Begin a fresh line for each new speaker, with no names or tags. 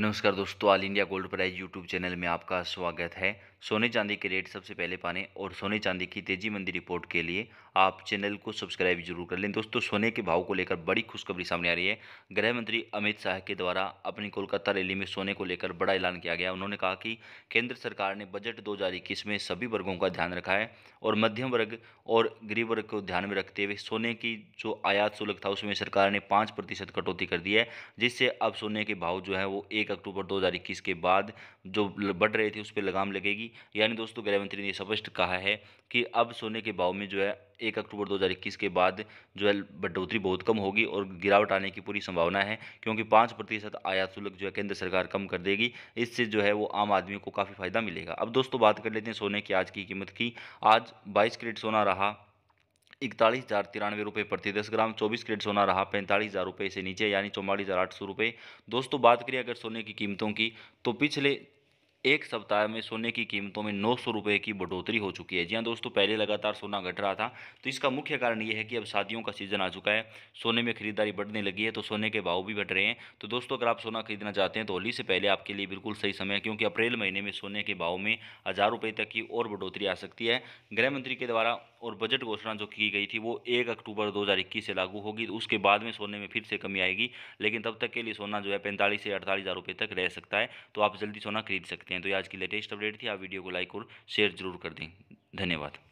नमस्कार दोस्तों all India gold price YouTube channel में आपका स्वागत है सोने चांदी के रेट सबसे पहले पाने और सोने चांदी की तेजी मंदी रिपोर्ट के लिए आप चैनल को सब्सक्राइब जरूर कर लें दोस्तों सोने के भाव को लेकर बड़ी खुशखबरी सामने आ रही है गृह मंत्री अमित शाह के द्वारा अपनी कोलकाता रैली में सोने को लेकर बड़ा ऐलान किया गया उन्होंने कहा कि केंद्र सरकार ने बजट दो हज़ार इक्कीस में सभी वर्गों का ध्यान रखा है और मध्यम वर्ग और गरीब वर्ग को ध्यान में रखते हुए सोने की जो आयात शुल्क था उसमें सरकार ने पाँच प्रतिशत कटौती कर दी है जिससे अब सोने के भाव जो है वो एक एक अक्टूबर 2021 के बाद जो बढ़ रहे थे उस पर लगाम लगेगी यानी दोस्तों गृहमंत्री ने स्पष्ट कहा है कि अब सोने के भाव में जो है एक अक्टूबर 2021 के बाद जो है बढ़ोतरी बहुत कम होगी और गिरावट आने की पूरी संभावना है क्योंकि पाँच प्रतिशत आयात शुल्क जो है केंद्र सरकार कम कर देगी इससे जो है वो आम आदमी को काफ़ी फायदा मिलेगा अब दोस्तों बात कर लेते हैं सोने की आज की कीमत की आज बाईस कैरेट सोना रहा इकतालीस हज़ार तिरानवे रुपये प्रति दस ग्राम चौबीस कैरेट सोना रहा पैंतालीस हज़ार रुपये से नीचे यानी चौवालीस हज़ार आठ सौ रुपये दोस्तों बात करिए अगर सोने की कीमतों की तो पिछले एक सप्ताह में सोने की कीमतों में नौ सौ रुपये की बढ़ोतरी हो चुकी है जी हाँ दोस्तों पहले लगातार सोना घट रहा था तो इसका मुख्य कारण ये है कि अब शादियों का सीजन आ चुका है सोने में खरीदारी बढ़ने लगी है तो सोने के भाव भी बढ़ रहे हैं तो दोस्तों अगर आप सोना खरीदना चाहते हैं तो होली से पहले आपके लिए बिल्कुल सही समय है क्योंकि अप्रैल महीने में सोने के भाव में हज़ार रुपये तक की और बढ़ोतरी आ सकती है गृह मंत्री के द्वारा और बजट घोषणा जो की गई थी वो एक अक्टूबर दो से लागू होगी तो उसके बाद में सोने में फिर से कमी आएगी लेकिन तब तक के लिए सोना जो है पैंतालीस से अड़तालीस हज़ार रुपये तक रह सकता है तो आप जल्दी सोना खरीद सकते हैं हैं तो ये आज की लेटेस्ट अपडेट थी आप वीडियो को लाइक और शेयर जरूर कर दें धन्यवाद